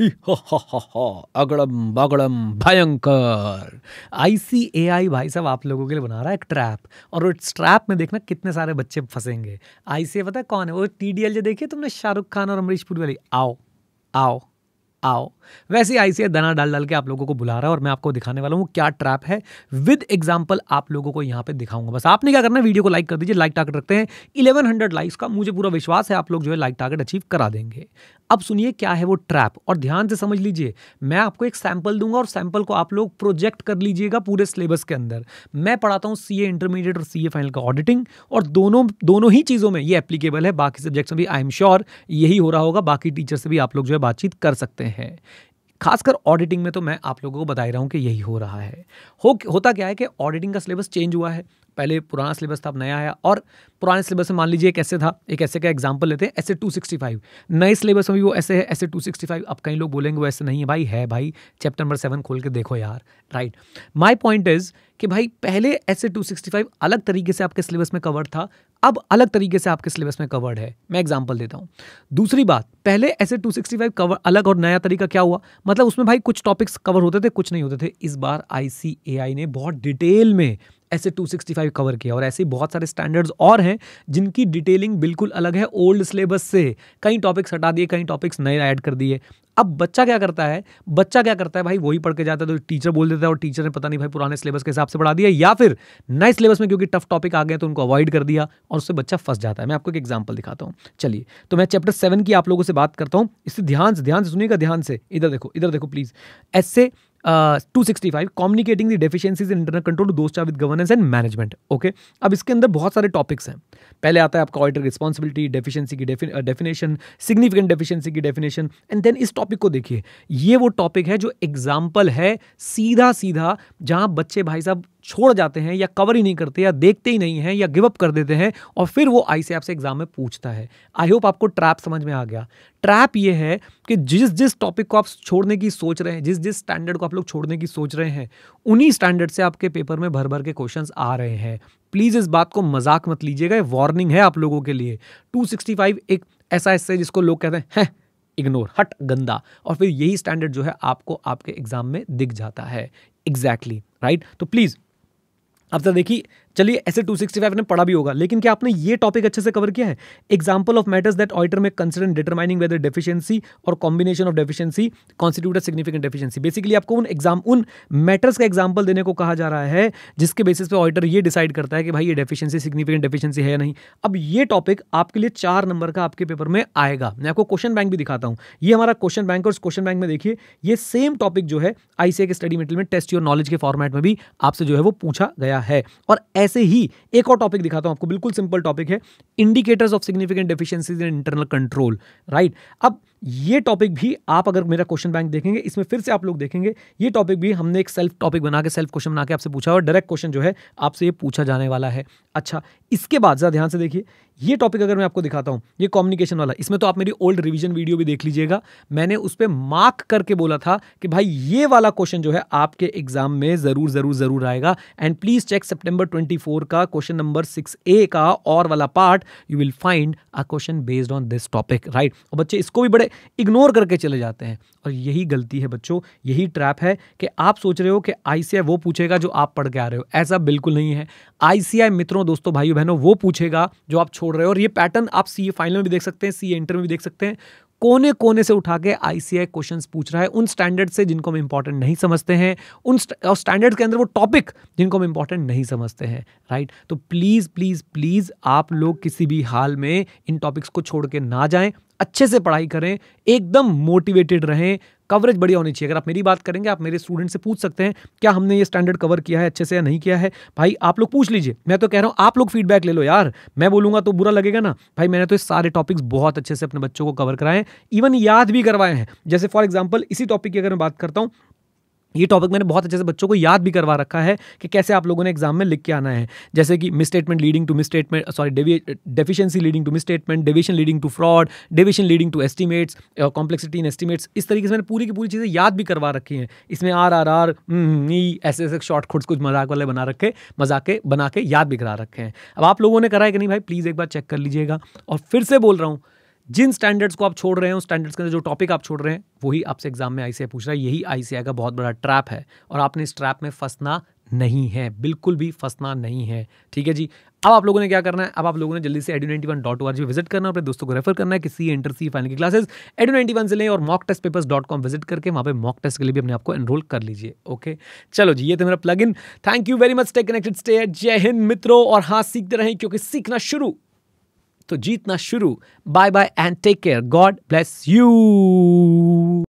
ही हा हा हा हा अगड़म बगड़म भयंकर आईसीएआई भाई साहब आप लोगों के लिए बना रहा है एक ट्रैप और उस ट्रैप में देखना कितने सारे बच्चे फंसेंगे आईसीए पता है कौन है वो टीडीएल जो देखिए तुमने शाहरुख खान और अमरीश पुरी वाली आओ आओ आओ वैसे ही आईसीए दना डाल डाल के आप लोगों को बुला रहा है और मैं आपको दिखाने वाला हूँ क्या ट्रैप है विद एग्जाम्पल आप लोगों को यहाँ पे दिखाऊंगा बस आपने क्या करना है वीडियो को लाइक कर दीजिए लाइक टारगेट रखते हैं 1100 लाइक्स का मुझे पूरा विश्वास है आप लोग जो है लाइक टारगेट अचीव करा देंगे अब सुनिए क्या है वो ट्रैप और ध्यान से समझ लीजिए मैं आपको एक सैंपल दूंगा और सैंपल को आप लोग प्रोजेक्ट कर लीजिएगा पूरे सिलेबस के अंदर मैं पढ़ाता हूँ सी इंटरमीडिएट और सी फाइनल का ऑडिटिंग और दोनों दोनों ही चीज़ों में ये एप्लीकेबल है बाकी सब्जेक्ट्स में भी आई एम श्योर यही हो रहा होगा बाकी टीचर से भी आप लोग जो है बातचीत कर सकते हैं खासकर ऑडिटिंग में तो मैं आप लोगों को बता रहा हूँ कि यही हो रहा है हो होता क्या है कि ऑडिटिंग का सिलेबस चेंज हुआ है पहले पुराना सिलेबस था अब नया आया और पुराने सिलेबस में मान लीजिए एक ऐसे था एक ऐसे का एग्जाम्पल लेते हैं ऐसे फाइव नए सिलेबस में भी वो ऐसे है ऐसे फाइव अब कई लोग बोलेंगे वो ऐसे नहीं है भाई है भाई चैप्टर नंबर सेवन खोल के देखो यार राइट माई पॉइंट इज़ कि भाई पहले ऐसे फाइव अलग तरीके से आपके सिलेबस में कवर था अब अलग तरीके से आपके सिलेबस में कवर्ड है मैं एग्जाम्पल देता हूँ दूसरी बात पहले ऐसे 265 कवर अलग और नया तरीका क्या हुआ मतलब उसमें भाई कुछ टॉपिक्स कवर होते थे कुछ नहीं होते थे इस बार आई ने बहुत डिटेल में ऐसे 265 कवर किया और ऐसे बहुत सारे स्टैंडर्ड्स और हैं जिनकी डिटेलिंग बिल्कुल अलग है ओल्ड सिलेबस से कई टॉपिक्स हटा दिए कई टॉपिक्स नए ऐड कर दिए अब बच्चा क्या करता है बच्चा क्या करता है भाई वही पढ़ के जाता है तो टीचर बोल देता है और टीचर ने पता नहीं भाई पुराने सिलेबस के हिसाब से पढ़ा दिया या फिर नए सिलेबस में क्योंकि टफ टॉपिक आ गए तो उनको अवॉइड कर दिया और उससे बच्चा फंस जाता है मैं आपको एक एग्जाम्पल दिखाता हूँ चलिए तो मैं चैप्टर सेवन की आप लोगों से बात करता हूँ इससे ध्यान से ध्यान से सुनिएगा ध्यान से इधर देखो इधर देखो प्लीज़ ऐसे two sixty five communicating the deficiencies in internal control those with governance and management okay अब इसके अंदर बहुत सारे टॉपिक्स हैं पहले आता है आपका ऑडिटर रिस्पॉन्सिबिलिटी डेफिशिएंसी की डेफिनेशन सिग्निफिकेंट डेफिशिएंसी की डेफिनेशन एंड देन इस टॉपिक को देखिए ये वो टॉपिक है जो एग्जाम्पल है सीधा सीधा जहाँ बच्चे भाई साहब छोड़ जाते हैं या कवर ही नहीं करते या देखते ही नहीं हैं या गिवअप कर देते हैं और फिर वो आई से आपसे एग्जाम में पूछता है आई होप आपको ट्रैप समझ में आ गया ट्रैप ये है कि जिस जिस टॉपिक को आप छोड़ने की सोच रहे हैं जिस जिस स्टैंडर्ड को आप लोग छोड़ने की सोच रहे हैं उन्हीं स्टैंडर्ड से आपके पेपर में भर भर के क्वेश्चन आ रहे हैं प्लीज़ इस बात को मजाक मत लीजिएगा वार्निंग है आप लोगों के लिए टू एक ऐसा ऐसे जिसको लोग कहते हैं इग्नोर हट गंदा और फिर यही स्टैंडर्ड जो है आपको आपके एग्जाम में दिख जाता है एग्जैक्टली exactly, राइट right? तो प्लीज़ अब तो देखिए चलिए ऐसे 265 ने पढ़ा भी होगा लेकिन क्या आपने ये टॉपिक अच्छे से कवर किया है example of matters that auditor may consider determining whether deficiency or combination of deficiency constitute significant deficiency basically आपको उन एग्जाम उन मैटर्स का एग्जाम्पल देने को कहा जा रहा है जिसके बेसिस पे ऑइटर ये डिसाइड करता है कि भाई ये डेफिशिएंसी सिग्निफिकेंट डेफिशिएंसी है या नहीं अब ये टॉपिक आपके लिए चार नंबर का आपके पेपर में आएगा मैं आपको क्वेश्चन बैंक भी दिखाता हूँ ये हमारा क्वेश्चन बैंक और क्वेश्चन बैंक में देखिए ये सेम टॉपिक जो है आईसीए के स्टडी मेटेरियल में टेस्ट योर नॉलेज के फॉर्मेट में भी आपसे जो है वो पूछा गया है और ऐसे ही एक और टॉपिक दिखाता हूं आपको बिल्कुल सिंपल टॉपिक है indicators of significant deficiencies in internal control right अब ये टॉपिक भी आप अगर मेरा क्वेश्चन बैंक देखेंगे इसमें फिर से आप लोग देखेंगे ये टॉपिक भी हमने एक सेल्फ टॉपिक बना के सेल्फ क्वेश्चन बना के आपसे पूछा और डायरेक्ट क्वेश्चन जो है आपसे ये पूछा जाने वाला है अच्छा इसके बाद ज़्यादा ध्यान से देखिए ये टॉपिक अगर मैं आपको दिखाता हूँ ये कम्युनिकेशन वाला इसमें तो आप मेरी ओल्ड रिविजन वीडियो भी देख लीजिएगा मैंने उस पर मार्क करके बोला था कि भाई ये वाला क्वेश्चन जो है आपके एग्जाम में ज़रूर ज़रूर ज़रूर आएगा and please check September twenty का क्वेश्चन नंबर सिक्स ए का और वाला part you will find a question based on this topic right और बच्चे इसको भी बड़े इग्नोर करके चले जाते हैं और यही गलती है बच्चों यही ट्रैप है कि आप सोच रहे हो कि आईसीआई वो पूछेगा जो आप पढ़ के आ रहे हो ऐसा बिल्कुल नहीं है आईसीआई मित्रों दोस्तों भाइयों बहनों वो पूछेगा जो आप छोड़ रहे हो और ये पैटर्न आप सी फाइनल में भी देख सकते हैं सी इंटर में भी देख सकते हैं कोने कोने से उठा के आईसीआई क्वेश्चन पूछ रहा है उन स्टैंडर्ड से जिनको हम इंपॉर्टेंट नहीं समझते हैं उन स्टैंडर्ड के अंदर वो टॉपिक जिनको हम इंपॉर्टेंट नहीं समझते हैं राइट तो प्लीज़ प्लीज़ प्लीज़ आप लोग किसी भी हाल में इन टॉपिक्स को छोड़ के ना जाएं अच्छे से पढ़ाई करें एकदम मोटिवेटेड रहें कवरेज बढ़िया होनी चाहिए अगर आप मेरी बात करेंगे आप मेरे स्टूडेंट से पूछ सकते हैं क्या हमने ये स्टैंडर्ड कवर किया है अच्छे से या नहीं किया है भाई आप लोग पूछ लीजिए मैं तो कह रहा हूँ आप लोग फीडबैक ले लो यार मैं बोलूँगा तो बुरा लगेगा ना भाई मैंने तो इस सारे टॉपिक्स बहुत अच्छे से अपने बच्चों को कवर कराए इवन याद भी करवाए हैं जैसे फॉर एग्जाम्पल इसी टॉपिक की अगर मैं बात करता हूँ ये टॉपिक मैंने बहुत अच्छे से बच्चों को याद भी करवा रखा है कि कैसे आप लोगों ने एग्जाम में लिख के आना है जैसे कि misstatement leading to misstatement sorry deficiency leading to misstatement deviation leading to fraud deviation leading to estimates complexity in estimates इस तरीके से मैंने पूरी की पूरी चीज़ें याद भी करवा रखी हैं इसमें आर आर आर हम्म, हम्म, ई ऐसे ऐसे शॉर्ट खुट्स कुछ मजाक वाले बना रखे मजाक बना के याद भी करा रखे हैं अब आप लोगों ने करा है कि नहीं भाई प्लीज़ एक बार चेक कर लीजिएगा और फिर से बोल रहा हूँ जिन स्टैंडर्ड्स को आप छोड़ रहे हैं उस स्टैंडर्ड्स के अंदर जो टॉपिक आप छोड़ रहे हैं वही आपसे एग्जाम में आईसीआई पूछ रहा है यही आईसीआई का बहुत बड़ा ट्रैप है और आपने इस ट्रैप में फंसना नहीं है बिल्कुल भी फंसना नहीं है ठीक है जी अब आप लोगों ने क्या करना है अब आप लोगों ने जल्दी से edu ninety one dot O R visit करना अपने दोस्तों को रेफर करना है किसी सी इंटर सी फाइनल की क्लासेस एडू नाइनटी वन से लें और mock test papers dot com visit करके वहाँ पे मॉक टेस्ट के लिए भी अपने आपको एनरोल कर लीजिए ओके चलो जी ये तो मेरा plug in thank you very much stay connected stay जय हिंद मित्रों और हाँ सीखते रहें क्योंकि सीखना शुरू तो जीतना शुरू bye bye and take care God bless you